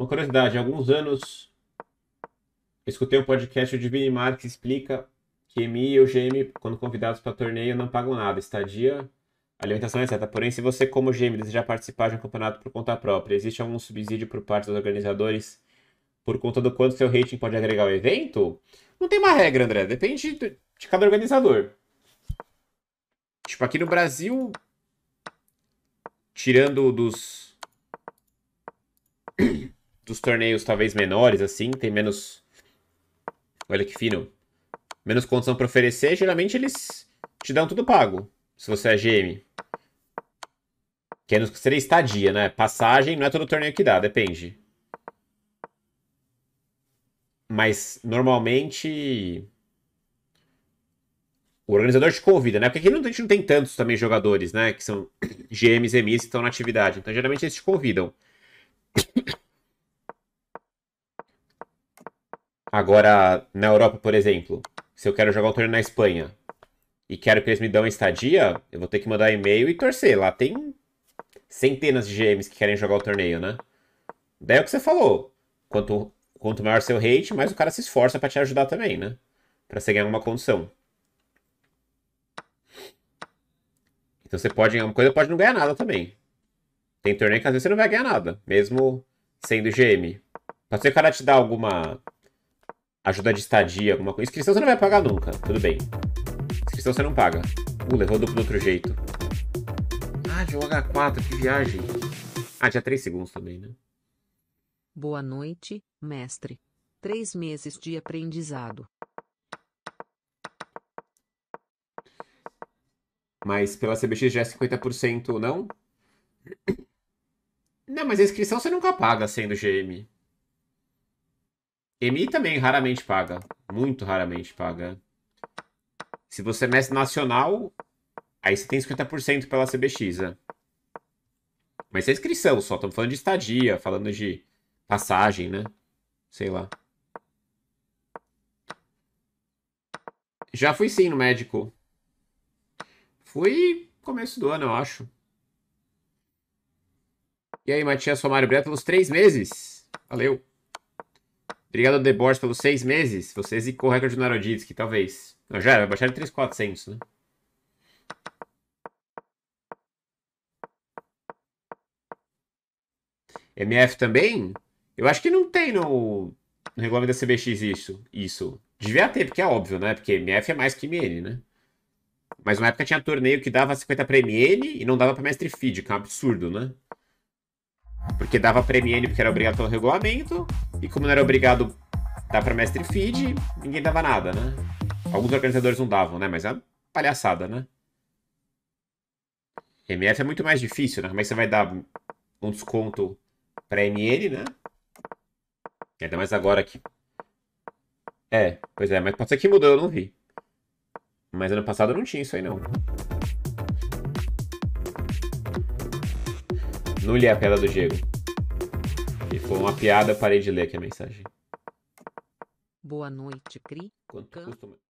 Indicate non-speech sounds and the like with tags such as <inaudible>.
Uma curiosidade, há alguns anos eu escutei um podcast de Vini Marques explica que EMI e o quando convidados para torneio, não pagam nada, estadia, alimentação, etc. Porém, se você, como GM, desejar participar de um campeonato por conta própria, existe algum subsídio por parte dos organizadores por conta do quanto seu rating pode agregar ao evento? Não tem uma regra, André, depende de cada organizador. Tipo, aqui no Brasil, tirando dos dos torneios talvez menores, assim, tem menos. Olha que fino. Menos condição para oferecer, geralmente eles te dão tudo pago. Se você é GM. Que seria estadia, né? Passagem não é todo torneio que dá, depende. Mas normalmente. O organizador te convida, né? Porque aqui não, a gente não tem tantos também jogadores, né? Que são GMs, <coughs> MIs que estão na atividade. Então geralmente eles te convidam. Agora, na Europa, por exemplo, se eu quero jogar um torneio na Espanha e quero que eles me dão estadia, eu vou ter que mandar e-mail e torcer. Lá tem centenas de GMs que querem jogar o torneio, né? Daí é o que você falou. Quanto, quanto maior seu rate, mais o cara se esforça para te ajudar também, né? Pra você ganhar uma condição. Então você pode ganhar uma coisa, pode não ganhar nada também. Tem torneio que às vezes você não vai ganhar nada, mesmo sendo GM. Pode ser que o cara te dá alguma ajuda de estadia, alguma coisa. Inscrição você não vai pagar nunca, tudo bem. Inscrição você não paga. Uh, levou do outro jeito. Ah, h 4, que viagem. Ah, tinha 3 segundos também, né? Boa noite, mestre. Três meses de aprendizado. Mas pela CBX já é 50% não? Não, mas a inscrição você nunca paga sendo GM. MI também raramente paga. Muito raramente paga. Se você é mestre nacional, aí você tem 50% pela CBX, né? Mas é inscrição só. Estamos falando de estadia, falando de passagem, né? Sei lá. Já fui sim no médico. Fui começo do ano, eu acho. E aí, Matias Somário Breto, pelos três meses. Valeu. Obrigado ao The Boys, pelos seis meses. e com o recorde do Naroditsky, talvez. Não, já era, baixaram 3,400, né? MF também? Eu acho que não tem no, no regulamento da CBX isso. isso. Devia ter, porque é óbvio, né? Porque MF é mais que MN, né? Mas na época tinha torneio que dava 50 pra MN e não dava pra mestre feed, que é um absurdo, né? Porque dava pra MN porque era obrigado pelo regulamento, e como não era obrigado dar pra mestre feed, ninguém dava nada, né? Alguns organizadores não davam, né? Mas é uma palhaçada, né? MF é muito mais difícil, né? Como é que você vai dar um desconto pra MN, né? ainda mais agora que. É, pois é, mas pode ser que mudou, eu não vi. Mas ano passado não tinha isso aí, não. Não li a piada do Diego. E foi uma piada, parei de ler aqui a mensagem. Boa noite, Cri. Quanto Can... custa...